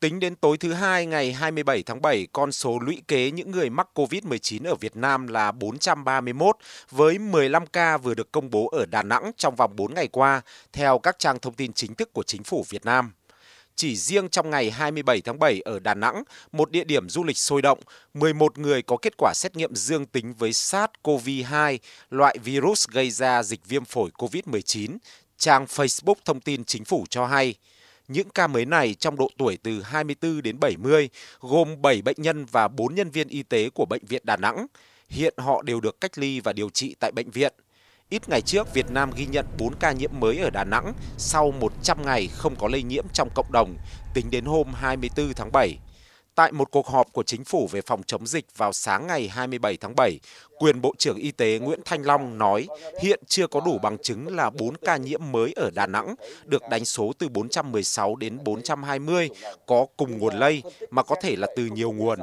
Tính đến tối thứ hai ngày 27 tháng 7, con số lũy kế những người mắc COVID-19 ở Việt Nam là 431 với 15 ca vừa được công bố ở Đà Nẵng trong vòng 4 ngày qua theo các trang thông tin chính thức của chính phủ Việt Nam. Chỉ riêng trong ngày 27 tháng 7 ở Đà Nẵng, một địa điểm du lịch sôi động, 11 người có kết quả xét nghiệm dương tính với SARS-CoV-2, loại virus gây ra dịch viêm phổi COVID-19. Trang Facebook thông tin chính phủ cho hay. Những ca mới này trong độ tuổi từ 24 đến 70, gồm 7 bệnh nhân và 4 nhân viên y tế của Bệnh viện Đà Nẵng. Hiện họ đều được cách ly và điều trị tại bệnh viện. Ít ngày trước, Việt Nam ghi nhận 4 ca nhiễm mới ở Đà Nẵng sau 100 ngày không có lây nhiễm trong cộng đồng, tính đến hôm 24 tháng 7. Tại một cuộc họp của chính phủ về phòng chống dịch vào sáng ngày 27 tháng 7, quyền Bộ trưởng Y tế Nguyễn Thanh Long nói hiện chưa có đủ bằng chứng là 4 ca nhiễm mới ở Đà Nẵng được đánh số từ 416 đến 420 có cùng nguồn lây mà có thể là từ nhiều nguồn.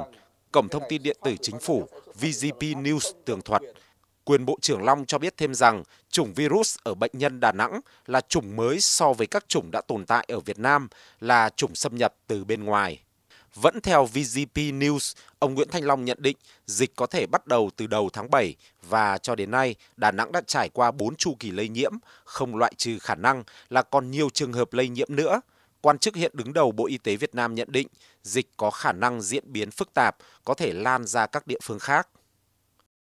Cổng thông tin điện tử chính phủ VGP News tường thuật quyền Bộ trưởng Long cho biết thêm rằng chủng virus ở bệnh nhân Đà Nẵng là chủng mới so với các chủng đã tồn tại ở Việt Nam là chủng xâm nhập từ bên ngoài. Vẫn theo VGP News, ông Nguyễn Thanh Long nhận định dịch có thể bắt đầu từ đầu tháng 7 và cho đến nay Đà Nẵng đã trải qua 4 chu kỳ lây nhiễm, không loại trừ khả năng là còn nhiều trường hợp lây nhiễm nữa. Quan chức hiện đứng đầu Bộ Y tế Việt Nam nhận định dịch có khả năng diễn biến phức tạp, có thể lan ra các địa phương khác.